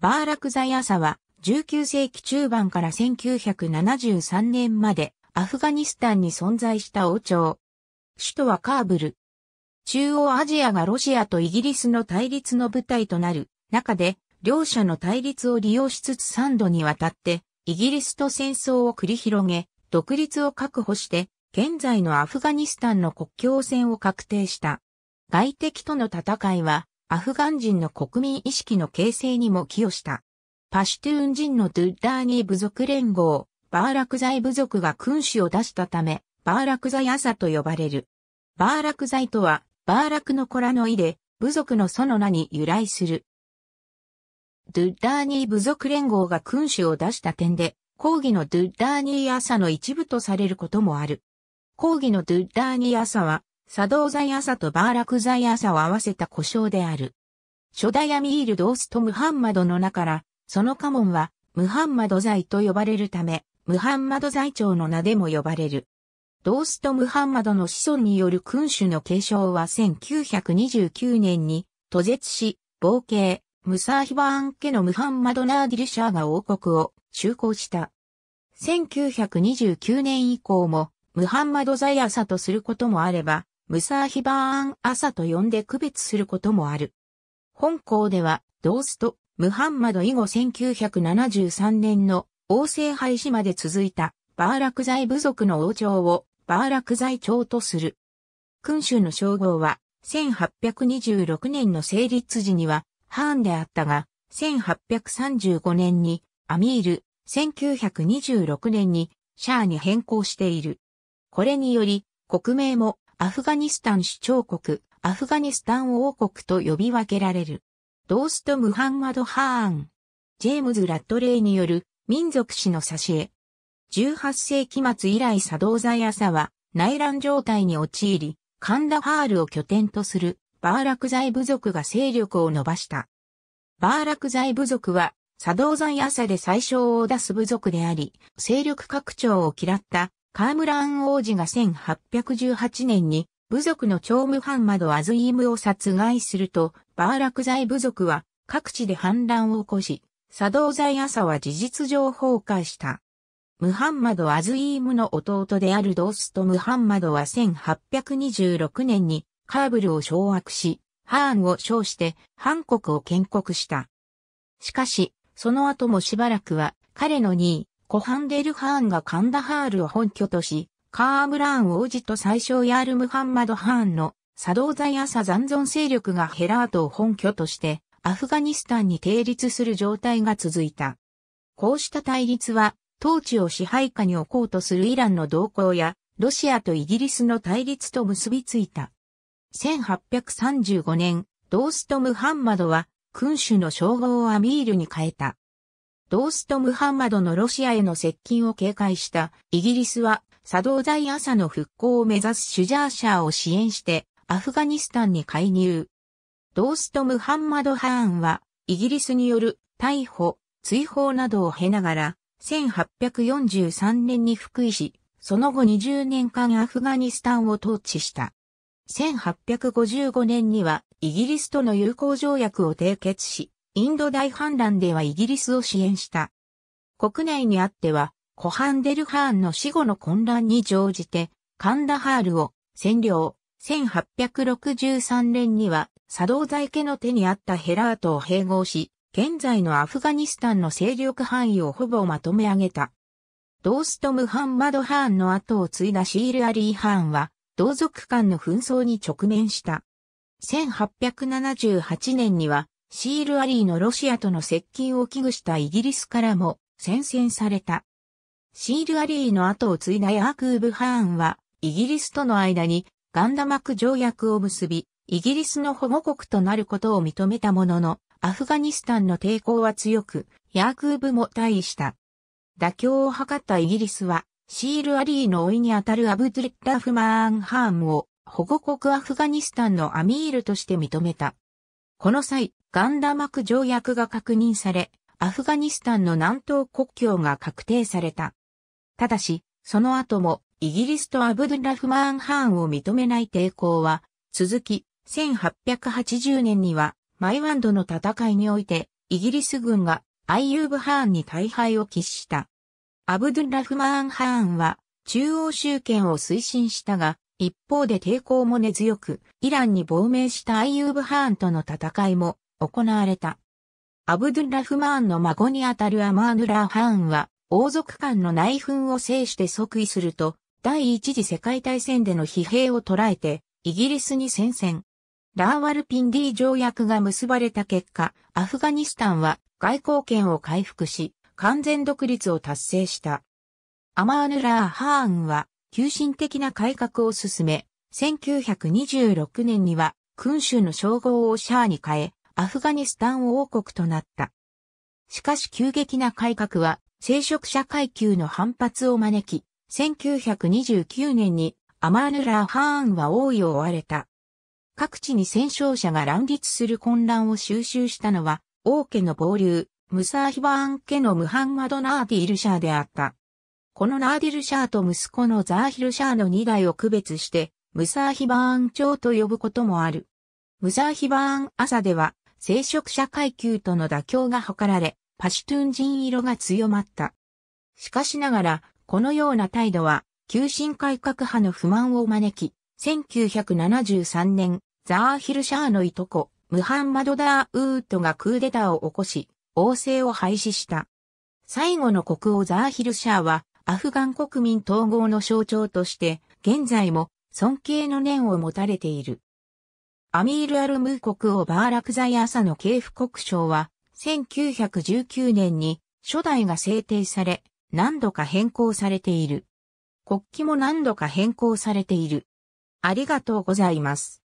バーラクザヤサは、19世紀中盤から1973年まで、アフガニスタンに存在した王朝。首都はカーブル。中央アジアがロシアとイギリスの対立の舞台となる中で、両者の対立を利用しつつ3度にわたって、イギリスと戦争を繰り広げ、独立を確保して、現在のアフガニスタンの国境線を確定した。外敵との戦いは、アフガン人の国民意識の形成にも寄与した。パシュトゥーン人のドゥッダーニー部族連合、バーラクザイ部族が君主を出したため、バーラクザイアサと呼ばれる。バーラクザイとは、バーラクの子らの意で、部族の祖の名に由来する。ドゥッダーニー部族連合が君主を出した点で、抗議のドゥッダーニー朝の一部とされることもある。抗議のドゥッダーニー朝は、茶道在朝とバーラク在朝を合わせた故障である。初代アミール・ドースとムハンマドの名から、その家紋は、ムハンマド在と呼ばれるため、ムハンマド在長の名でも呼ばれる。ドースとムハンマドの子孫による君主の継承は1929年に、途絶し、冒険、ムサーヒバーン家のムハンマド・ナーディル・シャーが王国を就航した。1929年以降も、ムハンマド・ザイアサとすることもあれば、ムサーヒバーン朝と呼んで区別することもある。本校では、ドースト、ムハンマド以後1973年の王政廃止まで続いたバーラクイ部族の王朝をバーラクイ朝とする。君主の称号は1826年の成立時にはハーンであったが、1835年にアミール、1926年にシャーに変更している。これにより、国名もアフガニスタン首長国、アフガニスタン王国と呼び分けられる。ドースト・ムハンマド・ハーン。ジェームズ・ラットレイによる民族史の挿絵。18世紀末以来作動罪朝は内乱状態に陥り、カンダハールを拠点とするバーラクイ部族が勢力を伸ばした。バーラクイ部族は作動罪朝で最小を出す部族であり、勢力拡張を嫌ったカームラーン王子が1818年に部族の長ムハンマド・アズイームを殺害すると、バーラクイ部族は各地で反乱を起こし、作動罪朝は事実上崩壊した。ムハンマド・アズイームの弟であるドースとムハンマドは1826年にカーブルを掌握し、ハーンを称してハン国を建国した。しかし、その後もしばらくは彼の2位、コハンデルハーンがカンダハールを本拠とし、カームラーン王子と最小ヤールムハンマドハーンのサドーザヤサ残存勢力がヘラートを本拠として、アフガニスタンに定立する状態が続いた。こうした対立は、統治を支配下に置こうとするイランの動向や、ロシアとイギリスの対立と結びついた。1835年、ドースト・ムハンマドは、君主の称号をアミールに変えた。ドースト・ムハンマドのロシアへの接近を警戒したイギリスは作動財朝の復興を目指すシュジャーシャーを支援してアフガニスタンに介入。ドースト・ムハンマド・ハーンはイギリスによる逮捕、追放などを経ながら1843年に復位し、その後20年間アフガニスタンを統治した。1855年にはイギリスとの友好条約を締結し、インド大反乱ではイギリスを支援した。国内にあっては、コハンデルハーンの死後の混乱に乗じて、カンダハールを占領。1863年には、作動財家の手にあったヘラートを併合し、現在のアフガニスタンの勢力範囲をほぼまとめ上げた。ドーストムハンマド・ハーンの後を継いだシール・アリー・ハーンは、同族間の紛争に直面した。1878年には、シールアリーのロシアとの接近を危惧したイギリスからも宣戦された。シールアリーの後を継いだヤークーブ・ハーンは、イギリスとの間にガンダマク条約を結び、イギリスの保護国となることを認めたものの、アフガニスタンの抵抗は強く、ヤークーブも退位した。妥協を図ったイギリスは、シールアリーの老いにあたるアブドレッラフマーン・ハーンを保護国アフガニスタンのアミールとして認めた。この際、ガンダマク条約が確認され、アフガニスタンの南東国境が確定された。ただし、その後も、イギリスとアブドゥラフマーン・ハーンを認めない抵抗は、続き、1880年には、マイワンドの戦いにおいて、イギリス軍がアイユーブ・ハーンに大敗を喫した。アブドゥラフマーン・ハーンは、中央集権を推進したが、一方で抵抗も根強く、イランに亡命したアイユーブ・ハーンとの戦いも行われた。アブドゥンラフマーンの孫にあたるアマーヌラーハーンは、王族間の内紛を制して即位すると、第一次世界大戦での疲弊を捉えて、イギリスに宣戦ラーワルピンディ条約が結ばれた結果、アフガニスタンは外交権を回復し、完全独立を達成した。アマーヌラー・ハーンは、急進的な改革を進め、1926年には、君主の称号をシャーに変え、アフガニスタン王国となった。しかし急激な改革は、聖職者階級の反発を招き、1929年にアマーヌ・ラーハーンは王位を追われた。各地に戦勝者が乱立する混乱を収集したのは、王家の暴流、ムサーヒバーン家のムハンマド・ナーディル・シャーであった。このナーディル・シャーと息子のザーヒル・シャーの2代を区別して、ムサーヒバーン朝と呼ぶこともある。ムサーヒバーン朝では、聖職者階級との妥協が図られ、パシュトゥン人色が強まった。しかしながら、このような態度は、急進改革派の不満を招き、1973年、ザーヒルシャーのいとこ、ムハンマド・ダー・ウートがクーデターを起こし、王政を廃止した。最後の国王ザーヒルシャーは、アフガン国民統合の象徴として、現在も尊敬の念を持たれている。アミール・アル・ムー国王バーラクザイ・アサの系譜国章は、1919年に初代が制定され、何度か変更されている。国旗も何度か変更されている。ありがとうございます。